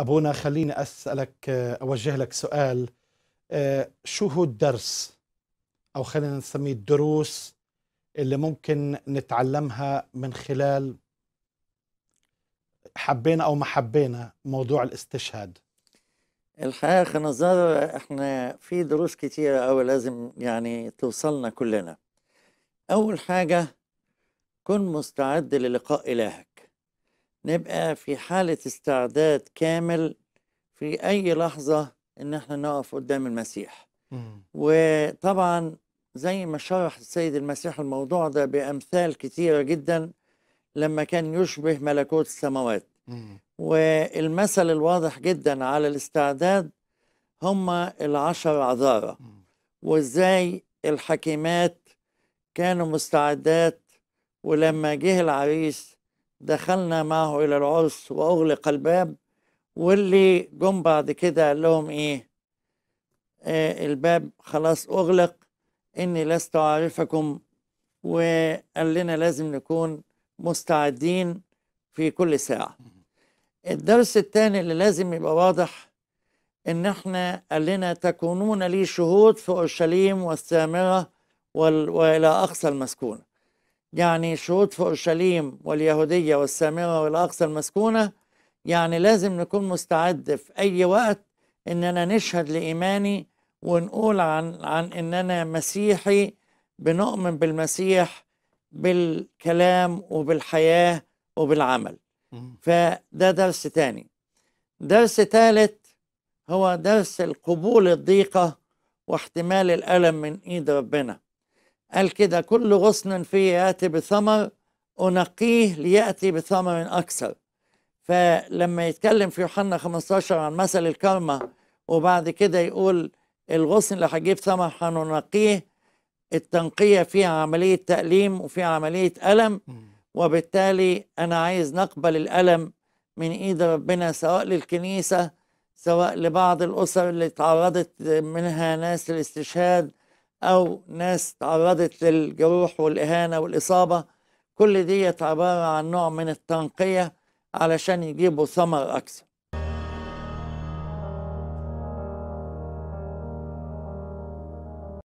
أبونا خليني أسألك آه، أوجه لك سؤال آه، شو هو الدرس أو خلينا نسميه الدروس اللي ممكن نتعلمها من خلال حبينا أو ما حبينا موضوع الاستشهاد الحقيقة نظر احنا في دروس كتيرة أو لازم يعني توصلنا كلنا أول حاجة كن مستعد للقاء إلهك نبقى في حالة استعداد كامل في أي لحظة إن إحنا نقف قدام المسيح وطبعا زي ما شرح السيد المسيح الموضوع ده بأمثال كتيرة جدا لما كان يشبه ملكوت السماوات والمثل الواضح جدا على الاستعداد هما العشر عذارة وازاي الحكيمات كانوا مستعدات ولما جه العريس دخلنا معه إلى العرس وأغلق الباب واللي جم بعد كده قال لهم إيه آه الباب خلاص أغلق إني لست أعرفكم وقال لنا لازم نكون مستعدين في كل ساعة الدرس الثاني اللي لازم يبقى واضح إن إحنا قال لنا تكونون لي شهود في أورشليم والسامرة وإلى أقصى المسكونة يعني شهود في اورشليم واليهوديه والسامره والاقصى المسكونه يعني لازم نكون مستعد في اي وقت اننا نشهد لايماني ونقول عن عن اننا مسيحي بنؤمن بالمسيح بالكلام وبالحياه وبالعمل فده درس تاني درس ثالث هو درس القبول الضيقه واحتمال الالم من ايد ربنا قال كده كل غصن فيه يأتي بثمر أنقيه ليأتي بثمر أكثر فلما يتكلم في يوحنا 15 عن مثل الكرمة وبعد كده يقول الغصن اللي هجيب ثمر هننقيه التنقية فيها عملية تأليم وفيها عملية ألم وبالتالي أنا عايز نقبل الألم من إيد ربنا سواء للكنيسة سواء لبعض الأسر اللي تعرضت منها ناس للاستشهاد أو ناس تعرضت للجروح والإهانة والإصابة كل دي عبارة عن نوع من التنقية علشان يجيبوا ثمر أكثر